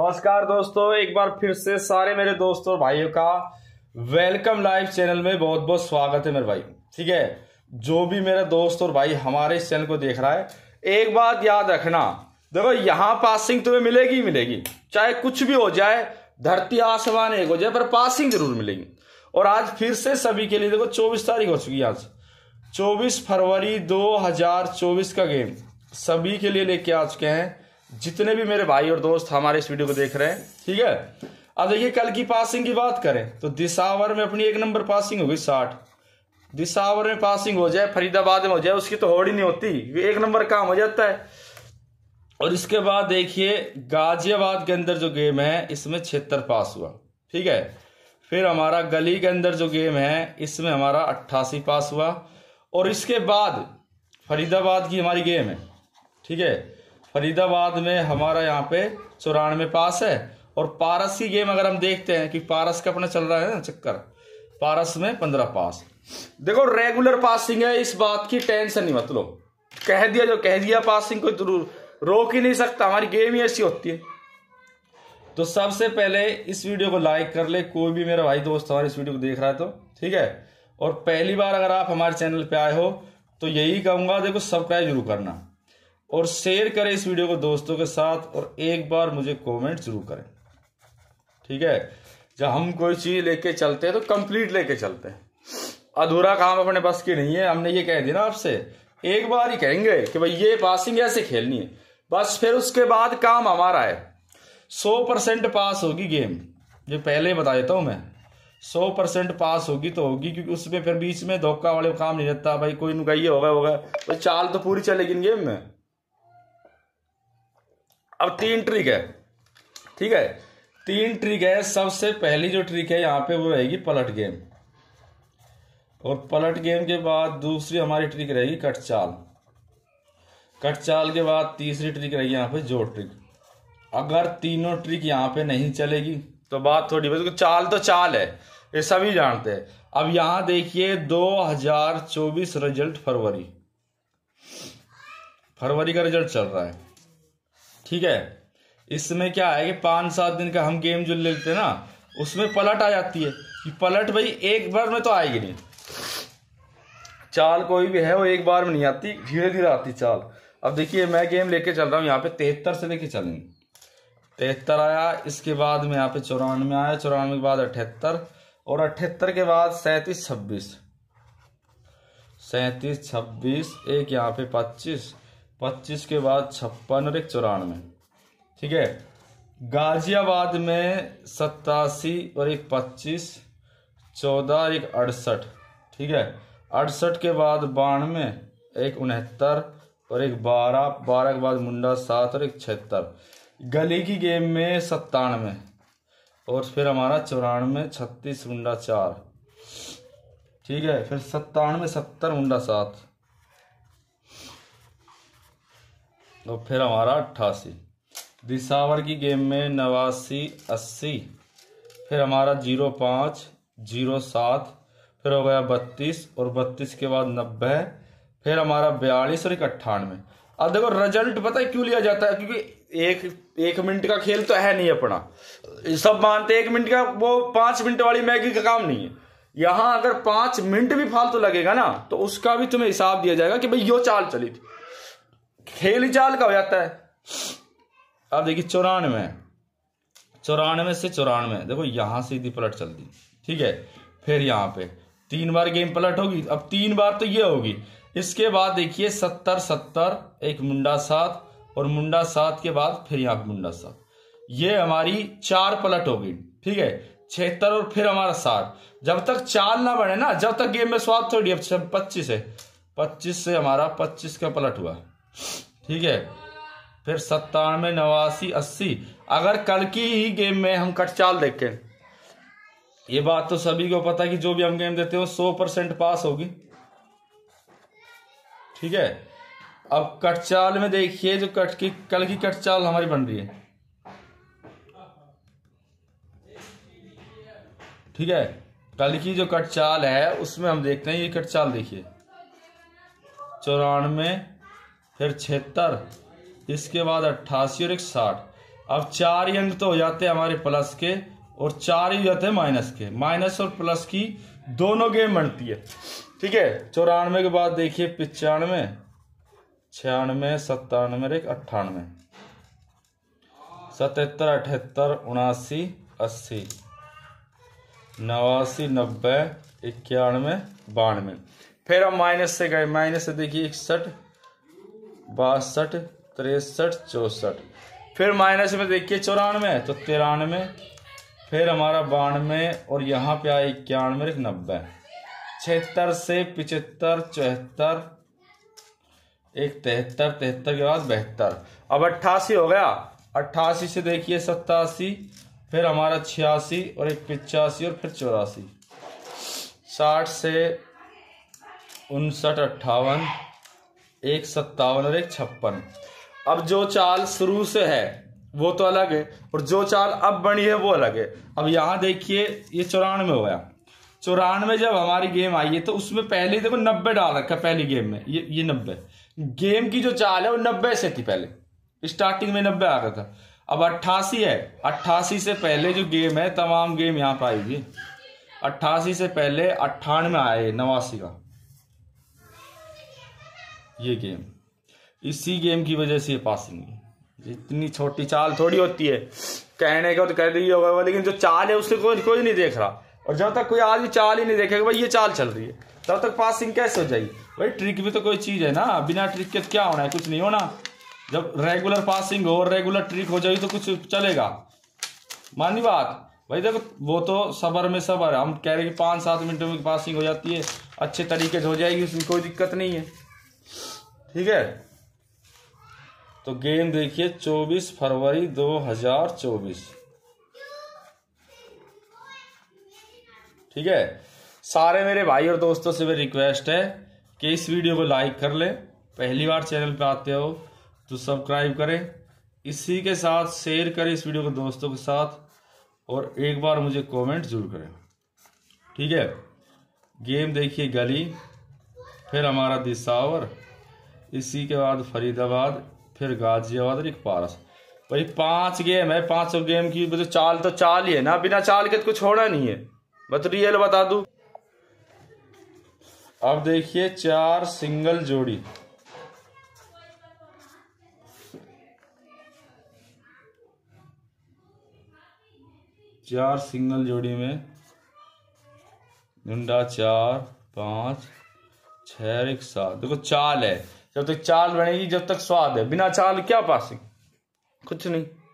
नमस्कार दोस्तों एक बार फिर से सारे मेरे दोस्तों भाइयों का वेलकम लाइव चैनल में बहुत बहुत स्वागत है मेरे भाई ठीक है जो भी मेरा दोस्त और भाई हमारे इस चैनल को देख रहा है एक बात याद रखना देखो यहाँ पासिंग तुम्हें मिलेगी मिलेगी चाहे कुछ भी हो जाए धरती आसमान एक हो जाए पर पासिंग जरूर मिलेगी और आज फिर से सभी के लिए देखो चौबीस तारीख हो चुकी है आज चौबीस फरवरी 2024 का गेम सभी के लिए लेके आ चुके हैं जितने भी मेरे भाई और दोस्त हमारे इस वीडियो को देख रहे हैं ठीक है अब देखिए कल की पासिंग की बात करें तो दिसावर में अपनी एक नंबर पासिंग होगी साठ दिसावर में पासिंग हो जाए फरीदाबाद में हो जाए उसकी तो होड़ी नहीं होती एक नंबर काम हो जाता है और इसके बाद देखिए गाजियाबाद के अंदर जो गेम है इसमें छिहत्तर पास हुआ ठीक है फिर हमारा गली के अंदर जो गेम है इसमें हमारा अट्ठासी पास हुआ और इसके बाद फरीदाबाद की हमारी गेम है ठीक है फरीदाबाद में हमारा यहाँ पे चौरानवे पास है और पारस की गेम अगर हम देखते हैं कि पारस का अपना चल रहा है ना चक्कर पारस में पंद्रह पास देखो रेगुलर पासिंग है इस बात की टेंशन नहीं मतलब कह दिया जो कह दिया पासिंग को जरूर रोक ही नहीं सकता हमारी गेम ही ऐसी होती है तो सबसे पहले इस वीडियो को लाइक कर ले कोई भी मेरा भाई दोस्त हमारे इस वीडियो को देख रहा है तो ठीक है और पहली बार अगर आप हमारे चैनल पे आए हो तो यही कहूंगा देखो सब्सक्राइब जरूर करना और शेयर करें इस वीडियो को दोस्तों के साथ और एक बार मुझे कमेंट जरूर करें ठीक है जब हम कोई चीज़ लेके चलते हैं तो कंप्लीट लेके चलते हैं अधूरा काम अपने बस की नहीं है हमने ये कह दिया ना आपसे एक बार ही कहेंगे कि भाई ये पासिंग ऐसे खेलनी है बस फिर उसके बाद काम हमारा है सौ परसेंट पास होगी गेम ये पहले बता देता हूं मैं सौ परसेंट पास होगी तो होगी क्योंकि उसमें फिर बीच में धोखा वाले काम नहीं रहता भाई कोई नुकाइए होगा होगा तो चाल तो पूरी चलेगी गेम में अब तीन ट्रिक है ठीक है तीन ट्रिक है सबसे पहली जो ट्रिक है यहाँ पे वो रहेगी पलट गेम और पलट गेम के बाद दूसरी हमारी ट्रिक रहेगी कट चाल कट चाल के बाद तीसरी ट्रिक रहेगी यहाँ पे जोड़ ट्रिक अगर तीनों ट्रिक यहाँ पे नहीं चलेगी तो बात थोड़ी बस चाल तो चाल है ये सभी जानते हैं अब यहाँ देखिए 2024 रिजल्ट फरवरी फरवरी का रिजल्ट चल रहा है ठीक है इसमें क्या है कि पाँच सात दिन का हम गेम जो लेते हैं ना उसमें पलट आ जाती है कि पलट भाई एक बार में तो आएगी नहीं चाल कोई भी है वो एक बार में नहीं आती धीरे धीरे आती चाल अब देखिए मैं गेम लेके चल रहा हूँ यहाँ पे तिहत्तर से लेके चलेंगे तिहत्तर आया इसके बाद में यहाँ पे चौरानवे आया चौरानवे के बाद अठहत्तर और अठहत्तर के बाद सैंतीस छब्बीस सैंतीस छब्बीस एक यहाँ पे पच्चीस पच्चीस के बाद छप्पन और एक चौरानवे ठीक है गाजियाबाद में सत्तासी और एक पच्चीस चौदह और एक अड़सठ ठीक है अड़सठ के बाद बानवे एक उनहत्तर और एक बारह बारह के बाद मुंडा सात और एक छिहत्तर गली की गेम में सत्तानवे और फिर हमारा चौरानवे छत्तीस मुंडा चार ठीक है फिर सत्तानवे सत्तर मुंडा सात और फिर हमारा अट्ठासी दिसावर की गेम में नवासी अस्सी फिर हमारा जीरो पाँच जीरो सात फिर हो गया बत्तीस और बत्तीस के बाद नब्बे फिर हमारा बयालीस और एक अट्ठानवे अब देखो रिजल्ट पता है क्यों लिया जाता है क्योंकि एक एक मिनट का खेल तो है नहीं अपना सब मानते हैं एक मिनट का वो पाँच मिनट वाली मैगी का काम नहीं है यहाँ अगर पाँच मिनट भी फालतू लगेगा ना तो उसका भी तुम्हें हिसाब दिया जाएगा कि भाई यो चाल चली थी खेल चाल का हो जाता है अब देखिए चौरानवे चौरानवे से चौरानवे देखो यहां से यदि पलट चल दी ठीक है फिर यहां पे तीन बार गेम पलट होगी अब तीन बार तो ये होगी इसके बाद देखिए सत्तर सत्तर एक मुंडा सात और मुंडा सात के बाद फिर यहां मुंडा सात ये हमारी चार पलट होगी ठीक है छिहत्तर और फिर हमारा साठ जब तक चार ना बढ़े ना जब तक गेम में स्वाद थोड़ी अब पच्चीस है पच्चीस से हमारा पच्चीस का पलट हुआ ठीक है फिर सत्तानवे नवासी अस्सी अगर कल की ही गेम में हम कट चाल देखें ये बात तो सभी को पता है कि जो भी हम गेम देते हैं सौ परसेंट पास होगी ठीक है अब कट चाल में देखिए जो कट की कल की कट चाल हमारी बन रही है ठीक है कल की जो कट चाल है उसमें हम देखते हैं ये कट चाल देखिए चौरानवे फिर छिहत्तर इसके बाद अट्ठासी और एक साठ अब चार ही अंक तो हो जाते हैं हमारे प्लस के और चार ही हो जाते हैं माइनस के माइनस और प्लस की दोनों गेम बनती है ठीक है चौरानवे के बाद देखिए पचानवे छियानवे सत्तानवे और एक अट्ठानवे सतहत्तर अठहत्तर उनासी अस्सी नवासी नब्बे इक्यानवे बानवे फिर हम माइनस से गए माइनस से देखिए इकसठ बासठ तिरसठ चौसठ फिर माइनस में देखिए चौरानवे तो तिरानवे फिर हमारा बानवे और यहाँ पे आया इक्यानवे नब्बे छिहत्तर से पिचहत्तर चौहत्तर एक तिहत्तर तिहत्तर के बाद बहत्तर अब अट्ठासी हो गया अट्ठासी से देखिए सत्तासी फिर हमारा छियासी और एक पिचासी और फिर चौरासी साठ से उनसठ अट्ठावन एक सत्तावन और एक छप्पन अब जो चाल शुरू से है वो तो अलग है और जो चाल अब बनी है वो अलग है अब यहाँ देखिए ये चौरानवे हो गया चौरानवे जब हमारी गेम आई है तो उसमें पहले देखो नब्बे डाल रखा पहली गेम में ये ये नब्बे गेम की जो चाल है वो नब्बे से थी पहले स्टार्टिंग में नब्बे आ रहा था अब अट्ठासी है अट्ठासी से पहले जो गेम है तमाम गेम यहाँ पर आएगी अट्ठासी से पहले अट्ठानवे आए नवासी का ये गेम इसी गेम की वजह से ये पासिंग है इतनी छोटी चाल थोड़ी होती है कहने का तो कह रही होगा लेकिन जो चाल है उससे कोई कोई नहीं देख रहा और जब तक कोई आदमी चाल ही नहीं देखेगा भाई ये चाल चल रही है तब तक पासिंग कैसे हो जाएगी भाई ट्रिक भी तो कोई चीज़ है ना बिना ट्रिक के तो क्या होना है कुछ नहीं होना जब रेगुलर पासिंग हो और रेगुलर ट्रिक हो जाएगी तो कुछ चलेगा मानी बात भाई देखो वो तो सबर में सबर है हम कह रहे हैं कि पाँच सात मिनटों में पासिंग हो जाती है अच्छे तरीके से हो जाएगी उसमें कोई दिक्कत नहीं है ठीक है तो गेम देखिए 24 फरवरी 2024 ठीक है सारे मेरे भाई और दोस्तों से मेरी रिक्वेस्ट है कि इस वीडियो को लाइक कर लें पहली बार चैनल पर आते हो तो सब्सक्राइब करें इसी के साथ शेयर करें इस वीडियो को दोस्तों के साथ और एक बार मुझे कमेंट जरूर करें ठीक है गेम देखिए गली फिर हमारा दिशावर इसी के बाद फरीदाबाद फिर गाजियाबाद और एक पारस भाई पांच गेम है पांचों गेम की मतलब चाल तो चाल ही है ना बिना चाल के तो कुछ छोड़ा नहीं है मैं रियल बता दू अब देखिए चार सिंगल जोड़ी चार सिंगल जोड़ी में झुंडा चार पांच छः एक सात देखो चाल है जब तक चाल बनेगी जब तक स्वाद है बिना चाल क्या पासी कुछ नहीं